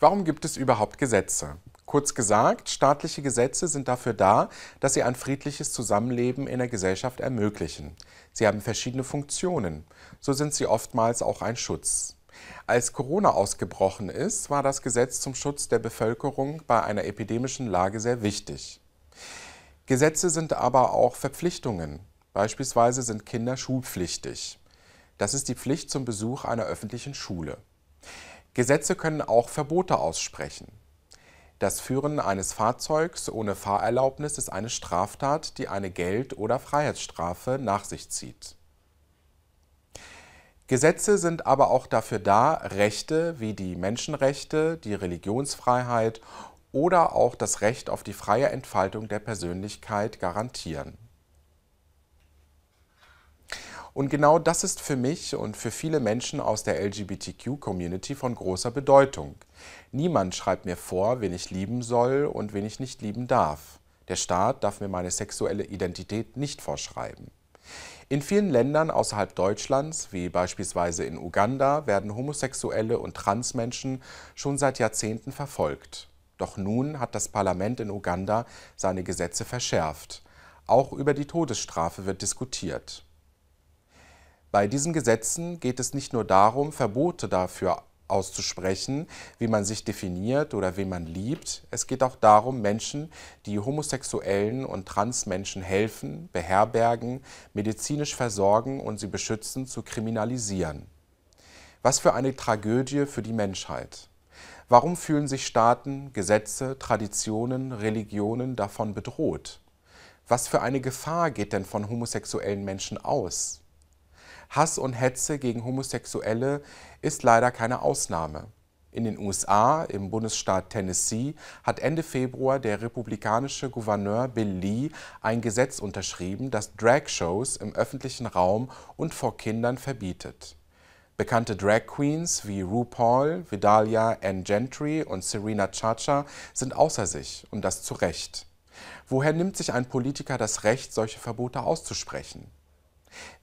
Warum gibt es überhaupt Gesetze? Kurz gesagt, staatliche Gesetze sind dafür da, dass sie ein friedliches Zusammenleben in der Gesellschaft ermöglichen. Sie haben verschiedene Funktionen. So sind sie oftmals auch ein Schutz. Als Corona ausgebrochen ist, war das Gesetz zum Schutz der Bevölkerung bei einer epidemischen Lage sehr wichtig. Gesetze sind aber auch Verpflichtungen. Beispielsweise sind Kinder schulpflichtig. Das ist die Pflicht zum Besuch einer öffentlichen Schule. Gesetze können auch Verbote aussprechen. Das Führen eines Fahrzeugs ohne Fahrerlaubnis ist eine Straftat, die eine Geld- oder Freiheitsstrafe nach sich zieht. Gesetze sind aber auch dafür da, Rechte wie die Menschenrechte, die Religionsfreiheit oder auch das Recht auf die freie Entfaltung der Persönlichkeit garantieren. Und genau das ist für mich und für viele Menschen aus der LGBTQ-Community von großer Bedeutung. Niemand schreibt mir vor, wen ich lieben soll und wen ich nicht lieben darf. Der Staat darf mir meine sexuelle Identität nicht vorschreiben. In vielen Ländern außerhalb Deutschlands, wie beispielsweise in Uganda, werden homosexuelle und Transmenschen schon seit Jahrzehnten verfolgt. Doch nun hat das Parlament in Uganda seine Gesetze verschärft. Auch über die Todesstrafe wird diskutiert. Bei diesen Gesetzen geht es nicht nur darum, Verbote dafür auszusprechen, wie man sich definiert oder wen man liebt. Es geht auch darum, Menschen, die homosexuellen und Transmenschen helfen, beherbergen, medizinisch versorgen und sie beschützen, zu kriminalisieren. Was für eine Tragödie für die Menschheit. Warum fühlen sich Staaten, Gesetze, Traditionen, Religionen davon bedroht? Was für eine Gefahr geht denn von homosexuellen Menschen aus? Hass und Hetze gegen Homosexuelle ist leider keine Ausnahme. In den USA, im Bundesstaat Tennessee, hat Ende Februar der republikanische Gouverneur Bill Lee ein Gesetz unterschrieben, das Drag-Shows im öffentlichen Raum und vor Kindern verbietet. Bekannte Drag Queens wie RuPaul, Vidalia Ann Gentry und Serena Chacha sind außer sich und das zu Recht. Woher nimmt sich ein Politiker das Recht, solche Verbote auszusprechen?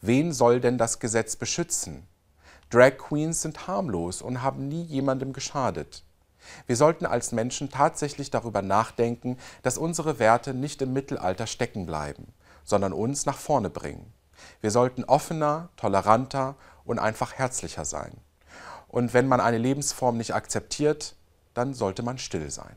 Wen soll denn das Gesetz beschützen? Drag Queens sind harmlos und haben nie jemandem geschadet. Wir sollten als Menschen tatsächlich darüber nachdenken, dass unsere Werte nicht im Mittelalter stecken bleiben, sondern uns nach vorne bringen. Wir sollten offener, toleranter und einfach herzlicher sein. Und wenn man eine Lebensform nicht akzeptiert, dann sollte man still sein.